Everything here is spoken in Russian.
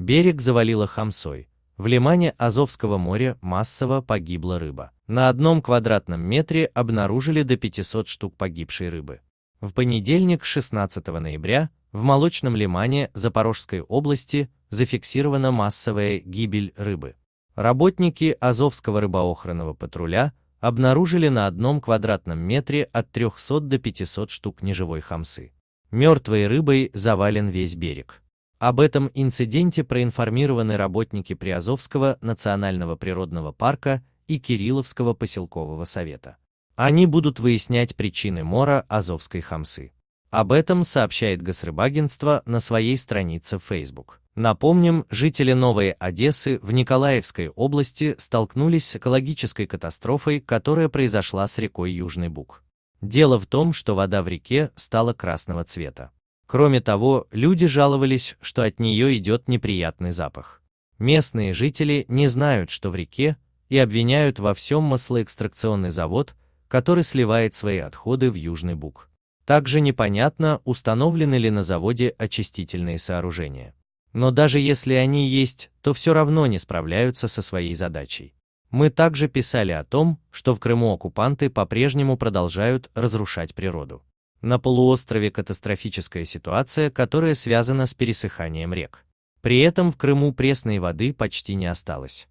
Берег завалило хамсой. В лимане Азовского моря массово погибла рыба. На одном квадратном метре обнаружили до 500 штук погибшей рыбы. В понедельник, 16 ноября, в молочном лимане Запорожской области зафиксирована массовая гибель рыбы. Работники Азовского рыбоохранного патруля обнаружили на одном квадратном метре от 300 до 500 штук неживой хамсы. Мертвой рыбой завален весь берег. Об этом инциденте проинформированы работники Приазовского национального природного парка и Кирилловского поселкового совета. Они будут выяснять причины мора Азовской хамсы. Об этом сообщает Госрыбагентство на своей странице Facebook. Напомним, жители Новой Одессы в Николаевской области столкнулись с экологической катастрофой, которая произошла с рекой Южный Буг. Дело в том, что вода в реке стала красного цвета. Кроме того, люди жаловались, что от нее идет неприятный запах. Местные жители не знают, что в реке, и обвиняют во всем маслоэкстракционный завод, который сливает свои отходы в Южный Буг. Также непонятно, установлены ли на заводе очистительные сооружения. Но даже если они есть, то все равно не справляются со своей задачей. Мы также писали о том, что в Крыму оккупанты по-прежнему продолжают разрушать природу. На полуострове катастрофическая ситуация, которая связана с пересыханием рек. При этом в Крыму пресной воды почти не осталось.